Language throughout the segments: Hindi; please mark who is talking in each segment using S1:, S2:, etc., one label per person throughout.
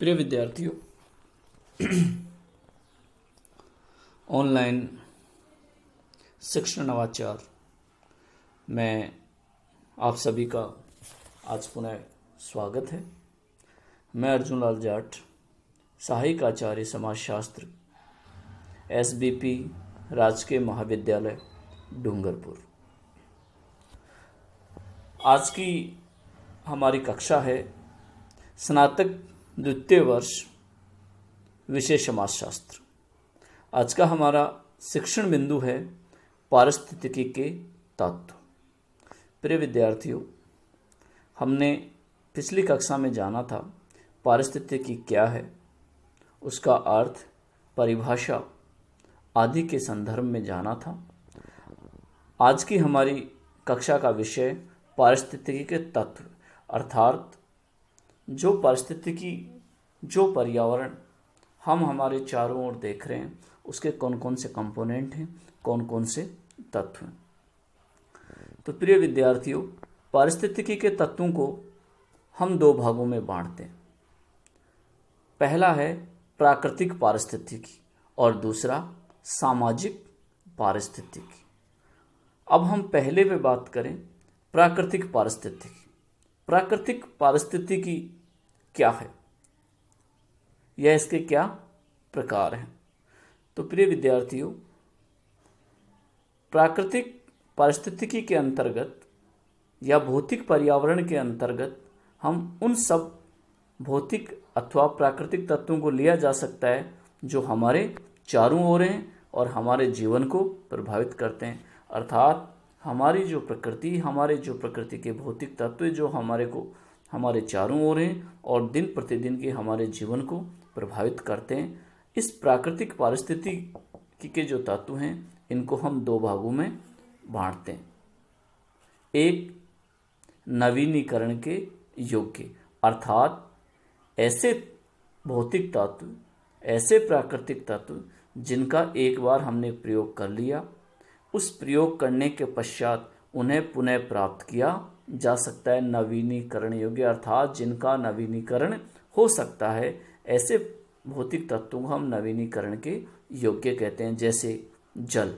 S1: प्रिय विद्यार्थियों ऑनलाइन शिक्षण नवाचार में आप सभी का आज पुनः स्वागत है मैं अर्जुन लाल जाट सहायक आचार्य समाजशास्त्र एस बी पी राजकीय महाविद्यालय डूंगरपुर आज की हमारी कक्षा है स्नातक द्वितीय वर्ष विशेष समाजशास्त्र आज का हमारा शिक्षण बिंदु है पारिस्थितिकी के तत्व प्रिय विद्यार्थियों हमने पिछली कक्षा में जाना था पारिस्थितिकी क्या है उसका अर्थ परिभाषा आदि के संदर्भ में जाना था आज की हमारी कक्षा का विषय पारिस्थितिकी के तत्व अर्थात जो पारिस्थितिकी जो पर्यावरण हम हमारे चारों ओर देख रहे हैं उसके कौन कौन से कंपोनेंट हैं कौन कौन से तत्व हैं तो प्रिय विद्यार्थियों पारिस्थितिकी के तत्वों को हम दो भागों में बांटते हैं पहला है प्राकृतिक पारिस्थितिकी और दूसरा सामाजिक पारिस्थितिकी अब हम पहले पे बात करें प्राकृतिक पारिस्थितिकी प्राकृतिक पारिस्थितिकी क्या है या इसके क्या प्रकार हैं तो प्रिय विद्यार्थियों प्राकृतिक पारिस्थितिकी के अंतर्गत या भौतिक पर्यावरण के अंतर्गत हम उन सब भौतिक अथवा प्राकृतिक तत्वों को लिया जा सकता है जो हमारे चारों ओर हैं और हमारे जीवन को प्रभावित करते हैं अर्थात हमारी जो प्रकृति हमारे जो प्रकृति के भौतिक तत्व जो हमारे को हमारे चारों ओर हैं और दिन प्रतिदिन के हमारे जीवन को प्रभावित करते हैं इस प्राकृतिक पारिस्थितिकी के जो तत्व हैं इनको हम दो भागों में बांटते हैं एक नवीनीकरण के योग्य अर्थात ऐसे भौतिक तत्व ऐसे प्राकृतिक तत्व जिनका एक बार हमने प्रयोग कर लिया उस प्रयोग करने के पश्चात उन्हें पुनः प्राप्त किया जा सकता है नवीनीकरण योग्य अर्थात जिनका नवीनीकरण हो सकता है ऐसे भौतिक तत्वों को हम नवीनीकरण के योग्य कहते हैं जैसे जल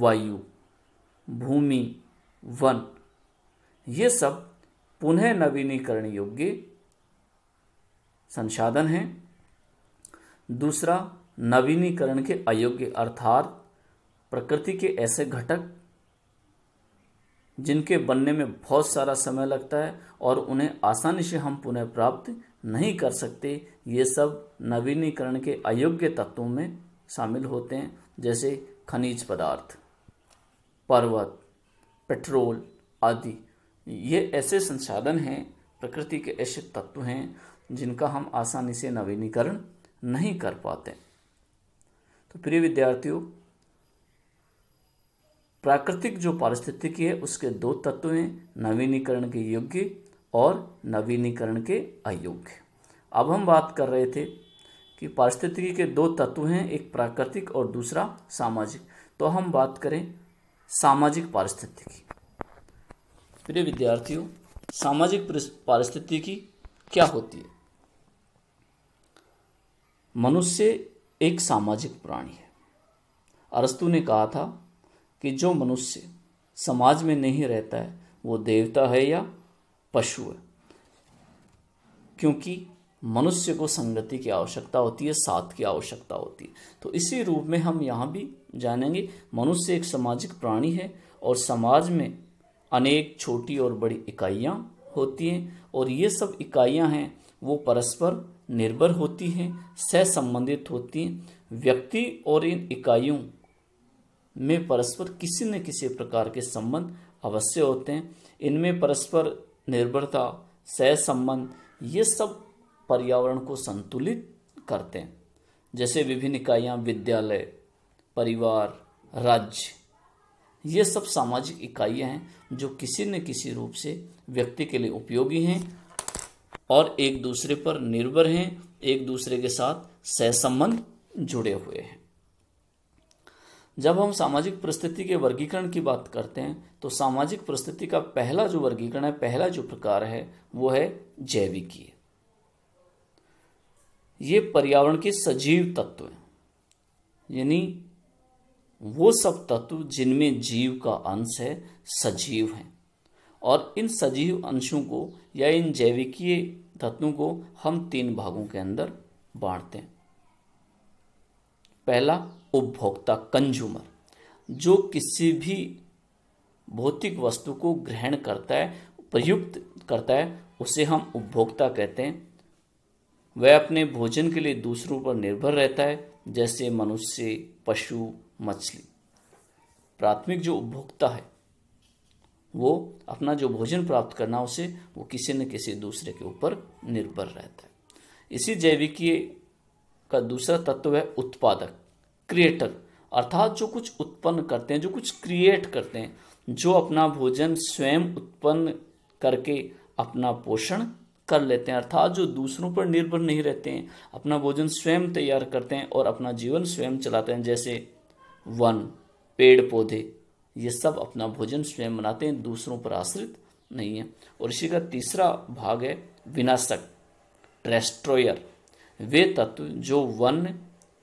S1: वायु भूमि वन ये सब पुनः नवीनीकरण योग्य संसाधन हैं दूसरा नवीनीकरण के अयोग्य अर्थात प्रकृति के ऐसे घटक जिनके बनने में बहुत सारा समय लगता है और उन्हें आसानी से हम पुनः प्राप्त नहीं कर सकते ये सब नवीनीकरण के अयोग्य तत्वों में शामिल होते हैं जैसे खनिज पदार्थ पर्वत पेट्रोल आदि ये ऐसे संसाधन हैं प्रकृति के ऐसे तत्व हैं जिनका हम आसानी से नवीनीकरण नहीं कर पाते तो प्रिय विद्यार्थियों प्राकृतिक जो पारिस्थितिकी है उसके दो तत्व हैं नवीनीकरण के योग्य और नवीनीकरण के अयोग्य अब हम बात कर रहे थे कि पारिस्थितिकी के दो तत्व हैं एक प्राकृतिक और दूसरा सामाजिक तो हम बात करें सामाजिक पारिस्थितिकी प्रिय विद्यार्थियों सामाजिक पारिस्थितिकी क्या होती है मनुष्य एक सामाजिक प्राणी है अरस्तु ने कहा था कि जो मनुष्य समाज में नहीं रहता है वो देवता है या पशु है क्योंकि मनुष्य को संगति की आवश्यकता होती है साथ की आवश्यकता होती है तो इसी रूप में हम यहाँ भी जानेंगे मनुष्य एक सामाजिक प्राणी है और समाज में अनेक छोटी और बड़ी इकाइयाँ होती हैं और ये सब इकाइयाँ हैं वो परस्पर निर्भर होती हैं सह संबंधित होती हैं व्यक्ति और इन इकाइयों में परस्पर किसी न किसी प्रकार के संबंध अवश्य होते हैं इनमें परस्पर निर्भरता सह संबंध ये सब पर्यावरण को संतुलित करते हैं जैसे विभिन्न इकाइयाँ विद्यालय परिवार राज्य ये सब सामाजिक इकाइयाँ हैं जो किसी न किसी रूप से व्यक्ति के लिए उपयोगी हैं और एक दूसरे पर निर्भर हैं एक दूसरे के साथ सहसंबंध जुड़े हुए हैं जब हम सामाजिक परिस्थिति के वर्गीकरण की बात करते हैं तो सामाजिक परिस्थिति का पहला जो वर्गीकरण है पहला जो प्रकार है वो है जैविकीय ये पर्यावरण के सजीव तत्व हैं यानी वो सब तत्व जिनमें जीव का अंश है सजीव हैं और इन सजीव अंशों को या इन जैविकीय तत्वों को हम तीन भागों के अंदर बांटते हैं पहला उपभोक्ता कंज्यूमर जो किसी भी भौतिक वस्तु को ग्रहण करता है प्रयुक्त करता है उसे हम उपभोक्ता कहते हैं वह अपने भोजन के लिए दूसरों पर निर्भर रहता है जैसे मनुष्य पशु मछली प्राथमिक जो उपभोक्ता है वो अपना जो भोजन प्राप्त करना उसे वो किसी न किसी दूसरे के ऊपर निर्भर रहता है इसी जैविकीय का दूसरा तत्व है उत्पादक क्रिएटर अर्थात जो कुछ उत्पन्न करते हैं जो कुछ क्रिएट करते हैं जो अपना भोजन स्वयं उत्पन्न करके अपना पोषण कर लेते हैं अर्थात जो दूसरों पर निर्भर नहीं रहते हैं अपना भोजन स्वयं तैयार करते हैं और अपना जीवन स्वयं चलाते हैं जैसे वन पेड़ पौधे ये सब अपना भोजन स्वयं बनाते हैं दूसरों पर आश्रित नहीं है और इसी का तीसरा भाग है विनाशक ट्रेस्ट्रॉयर वे तत्व जो वन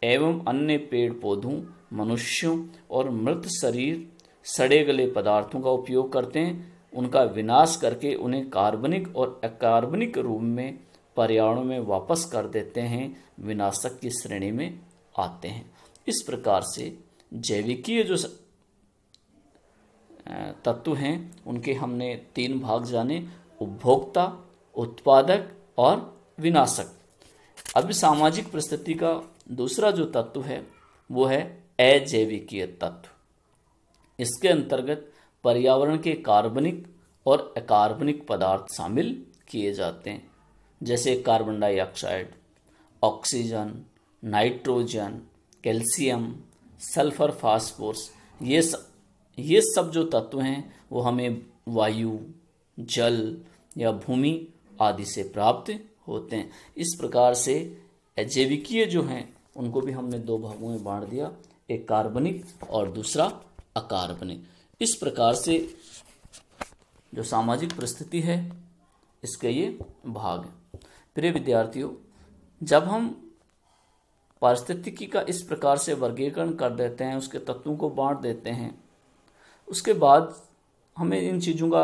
S1: एवं अन्य पेड़ पौधों मनुष्यों और मृत शरीर सड़े गले पदार्थों का उपयोग करते हैं उनका विनाश करके उन्हें कार्बनिक और अकार्बनिक रूप में पर्यावरण में वापस कर देते हैं विनाशक की श्रेणी में आते हैं इस प्रकार से जैविकीय जो तत्व हैं उनके हमने तीन भाग जाने उपभोक्ता उत्पादक और विनाशक अब सामाजिक परिस्थिति का दूसरा जो तत्व है वो है अजैविकीय तत्व इसके अंतर्गत पर्यावरण के कार्बनिक और अकार्बनिक पदार्थ शामिल किए जाते हैं जैसे carbon dioxide oxygen nitrogen calcium sulphur phosphorus ये सब ये सब जो तत्व हैं वो हमें वायु जल या भूमि आदि से प्राप्त होते हैं इस प्रकार से अजैविकीय जो हैं उनको भी हमने दो भागों में बांट दिया एक कार्बनिक और दूसरा अकार्बनिक इस प्रकार से जो सामाजिक परिस्थिति है इसके ये भाग हैं प्रिय विद्यार्थियों जब हम पारिस्थितिकी का इस प्रकार से वर्गीकरण कर देते हैं उसके तत्वों को बांट देते हैं उसके बाद हमें इन चीज़ों का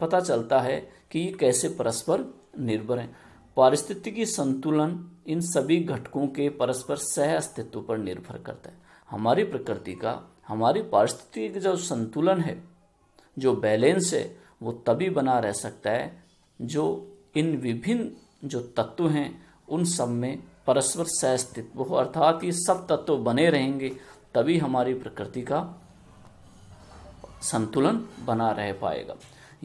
S1: पता चलता है कि ये कैसे परस्पर निर्भर हैं पारिस्थितिकी संतुलन इन सभी घटकों के परस्पर सह अस्तित्व पर निर्भर करता है हमारी प्रकृति का हमारी पारिस्थिति का जो संतुलन है जो बैलेंस है वो तभी बना रह सकता है जो इन विभिन्न जो तत्व हैं उन सब में परस्पर सह अस्तित्व हो अर्थात ये सब तत्व बने रहेंगे तभी हमारी प्रकृति का संतुलन बना रह पाएगा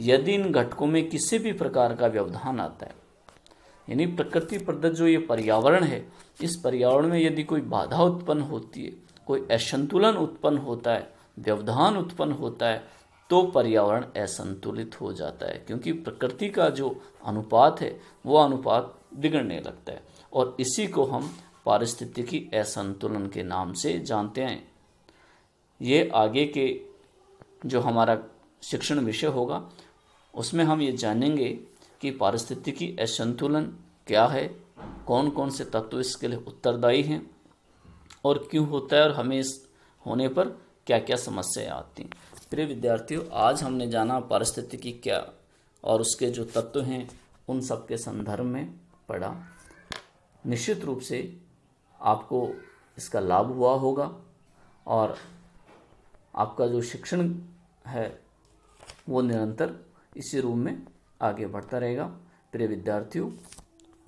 S1: यदि इन घटकों में किसी भी प्रकार का व्यवधान आता है यानी प्रकृति प्रदत्त जो ये पर्यावरण है इस पर्यावरण में यदि कोई बाधा उत्पन्न होती है कोई असंतुलन उत्पन्न होता है व्यवधान उत्पन्न होता है तो पर्यावरण असंतुलित हो जाता है क्योंकि प्रकृति का जो अनुपात है वो अनुपात बिगड़ने लगता है और इसी को हम पारिस्थितिकी असंतुलन के नाम से जानते हैं ये आगे के जो हमारा शिक्षण विषय होगा उसमें हम ये जानेंगे कि पारिस्थितिकी असंतुलन क्या है कौन कौन से तत्व इसके लिए उत्तरदायी हैं और क्यों होता है और हमें इस होने पर क्या क्या समस्याएं आती हैं प्रिय विद्यार्थियों आज हमने जाना पारिस्थितिकी क्या और उसके जो तत्व हैं उन सब के संदर्भ में पढ़ा निश्चित रूप से आपको इसका लाभ हुआ होगा और आपका जो शिक्षण है वो निरंतर इसी रूप में आगे बढ़ता रहेगा प्रिय विद्यार्थियों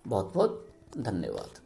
S1: बहुत बहुत धन्यवाद